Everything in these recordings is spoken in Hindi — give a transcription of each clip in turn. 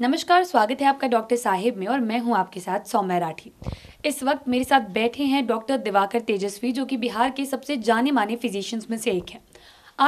नमस्कार स्वागत है आपका डॉक्टर साहिब में और मैं हूं आपके साथ सौम्या राठी इस वक्त मेरे साथ बैठे हैं डॉक्टर दिवाकर तेजस्वी जो कि बिहार के सबसे जाने माने फिजिशियंस में से एक हैं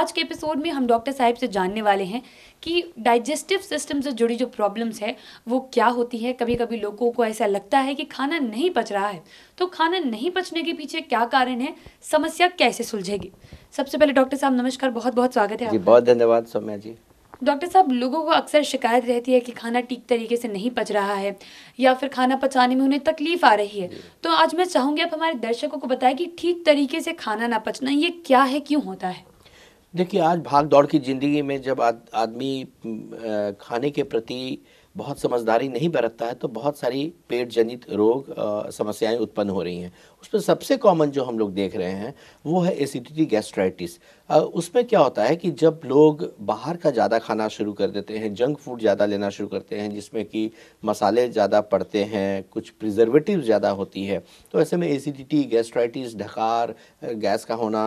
आज के एपिसोड में हम डॉक्टर साहिब से जानने वाले हैं कि डाइजेस्टिव सिस्टम से जुड़ी जो प्रॉब्लम्स है वो क्या होती है कभी कभी लोगों को ऐसा लगता है कि खाना नहीं पच रहा है तो खाना नहीं पचने के पीछे क्या कारण है समस्या कैसे सुलझेगी सबसे पहले डॉक्टर साहब नमस्कार बहुत बहुत स्वागत है जी बहुत धन्यवाद सौम्या जी डॉक्टर साहब लोगों को अक्सर शिकायत रहती है कि खाना ठीक तरीके से नहीं पच रहा है या फिर खाना पचाने में उन्हें तकलीफ आ रही है तो आज मैं चाहूँगी आप हमारे दर्शकों को बताएं कि ठीक तरीके से खाना ना पचना ये क्या है क्यों होता है देखिए आज भाग दौड़ की ज़िंदगी में जब आदमी खाने के प्रति बहुत समझदारी नहीं बरतता है तो बहुत सारी पेट जनित रोग समस्याएं उत्पन्न हो रही हैं उसमें सबसे कॉमन जो हम लोग देख रहे हैं वो है एसिडिटी गैस्ट्राइटिस उसमें क्या होता है कि जब लोग बाहर का ज़्यादा खाना शुरू कर देते हैं जंक फूड ज़्यादा लेना शुरू करते हैं जिसमें कि मसाले ज़्यादा पड़ते हैं कुछ प्रिजर्वेटिव ज़्यादा होती है तो ऐसे में एसिडिटी गैस्ट्राइटिस ढकार गैस का होना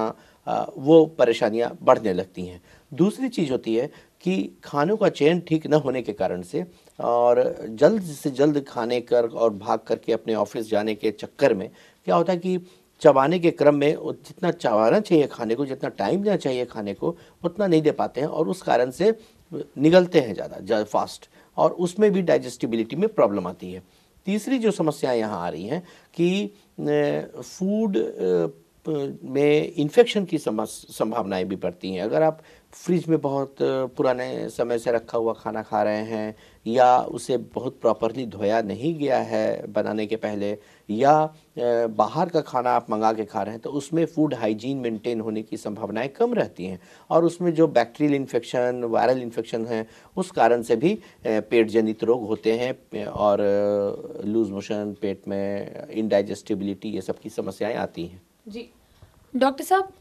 वो परेशानियाँ बढ़ने लगती हैं दूसरी चीज़ होती है कि खानों का चयन ठीक न होने के कारण से और जल्द से जल्द खाने कर और भाग करके अपने ऑफिस जाने के चक्कर में क्या होता है कि चबाने के क्रम में जितना चबाना चाहिए खाने को जितना टाइम देना चाहिए खाने को उतना नहीं दे पाते हैं और उस कारण से निगलते हैं ज़्यादा फास्ट और उसमें भी डाइजेस्टिबिलिटी में प्रॉब्लम आती है तीसरी जो समस्याएं यहाँ आ रही हैं कि फूड में इन्फेक्शन की संभावनाएं भी बढ़ती हैं अगर आप फ्रिज में बहुत पुराने समय से रखा हुआ खाना खा रहे हैं या उसे बहुत प्रॉपरली धोया नहीं गया है बनाने के पहले या बाहर का खाना आप मंगा के खा रहे हैं तो उसमें फूड हाइजीन मेंटेन होने की संभावनाएं कम रहती हैं और उसमें जो बैक्टीरियल इन्फेक्शन वायरल इन्फेक्शन हैं उस कारण से भी पेट जनित रोग होते हैं और लूज मोशन पेट में इनडाइजेस्टिबिलिटी ये सब की समस्याएँ आती हैं जी डॉक्टर साहब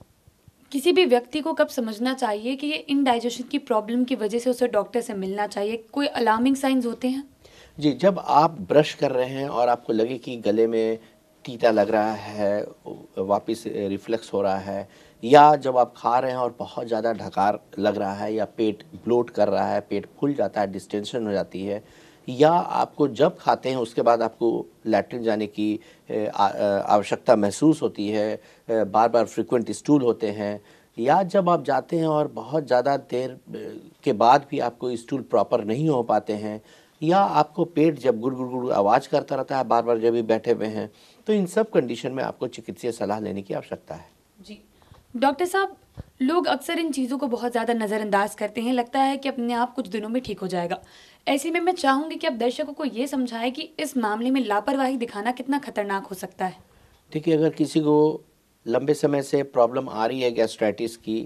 किसी भी व्यक्ति को कब समझना चाहिए कि ये इनडाइजेशन की प्रॉब्लम की वजह से उसे डॉक्टर से मिलना चाहिए कोई अलार्मिंग साइंस होते हैं जी जब आप ब्रश कर रहे हैं और आपको लगे कि गले में टीटा लग रहा है वापस रिफ्लेक्स हो रहा है या जब आप खा रहे हैं और बहुत ज़्यादा ढकार लग रहा है या पेट ब्लोट कर रहा है पेट फूल जाता है डिस्टेंशन हो जाती है या आपको जब खाते हैं उसके बाद आपको लैट्रिन जाने की आवश्यकता महसूस होती है बार बार फ्रिक्वेंट स्टूल होते हैं या जब आप जाते हैं और बहुत ज़्यादा देर के बाद भी आपको स्टूल प्रॉपर नहीं हो पाते हैं या आपको पेट जब गुड़ गुड़ गुड़ आवाज़ करता रहता है बार बार जब भी बैठे हुए हैं तो इन सब कंडीशन में आपको चिकित्सीय सलाह लेने की आवश्यकता है जी डॉक्टर साहब लोग अक्सर इन चीज़ों को बहुत ज़्यादा नज़रअंदाज करते हैं लगता है कि अपने आप कुछ दिनों में ठीक हो जाएगा ऐसे में मैं चाहूँगी कि आप दर्शकों को ये समझाएं कि इस मामले में लापरवाही दिखाना कितना खतरनाक हो सकता है देखिए अगर किसी को लंबे समय से प्रॉब्लम आ रही है गैस्ट्राइटिस की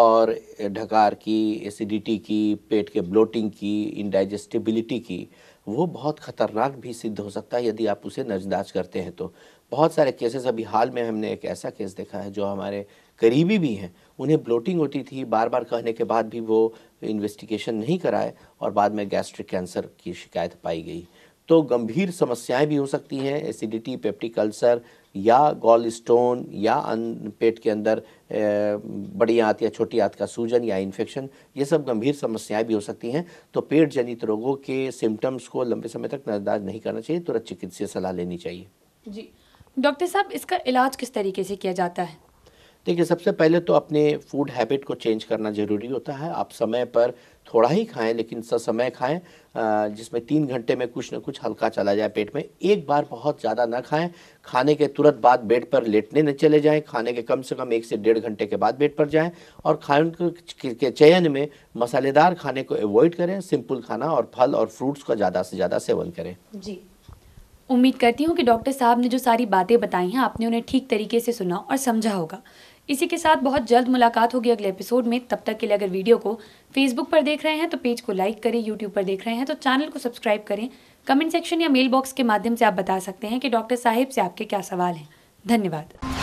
और ढकार की एसिडिटी की पेट के ब्लोटिंग की इनडाइजेस्टिबिलिटी की वो बहुत ख़तरनाक भी सिद्ध हो सकता है यदि आप उसे नजरअंदाज करते हैं तो बहुत सारे केसेस अभी हाल में हमने एक ऐसा केस देखा है जो हमारे करीबी भी हैं उन्हें ब्लोटिंग होती थी बार बार कहने के बाद भी वो इन्वेस्टिगेशन नहीं कराए और बाद में गैस्ट्रिक कैंसर की शिकायत पाई गई तो गंभीर समस्याएं भी हो सकती हैं एसिडिटी पेप्टिक अल्सर या गॉल स्टोन या पेट के अंदर बड़ी आँत या छोटी आँत का सूजन या इन्फेक्शन ये सब गंभीर समस्याएं भी हो सकती हैं तो पेट जनित रोगों के सिम्टम्स को लंबे समय तक नजरअंदाज नहीं करना चाहिए तुरंत चिकित्सीय सलाह लेनी चाहिए जी डॉक्टर साहब इसका इलाज किस तरीके से किया जाता है देखिए सबसे पहले तो अपने फूड हैबिट को चेंज करना ज़रूरी होता है आप समय पर थोड़ा ही खाएं लेकिन ससमय खाएं जिसमें तीन घंटे में कुछ ना कुछ हल्का चला जाए पेट में एक बार बहुत ज़्यादा ना खाएं खाने के तुरंत बाद बेड पर लेटने न चले जाएं खाने के कम से कम एक से डेढ़ घंटे के बाद बेड पर जाएं और खाने के चयन में मसालेदार खाने को अवॉइड करें सिंपल खाना और फल और फ्रूट्स का ज़्यादा से ज़्यादा सेवन करें जी उम्मीद करती हूँ कि डॉक्टर साहब ने जो सारी बातें बताई हैं आपने उन्हें ठीक तरीके से सुना और समझा होगा इसी के साथ बहुत जल्द मुलाकात होगी अगले एपिसोड में तब तक के लिए अगर वीडियो को फेसबुक पर देख रहे हैं तो पेज को लाइक करें यूट्यूब पर देख रहे हैं तो चैनल को सब्सक्राइब करें कमेंट सेक्शन या मेल बॉक्स के माध्यम से आप बता सकते हैं कि डॉक्टर साहिब से आपके क्या सवाल हैं धन्यवाद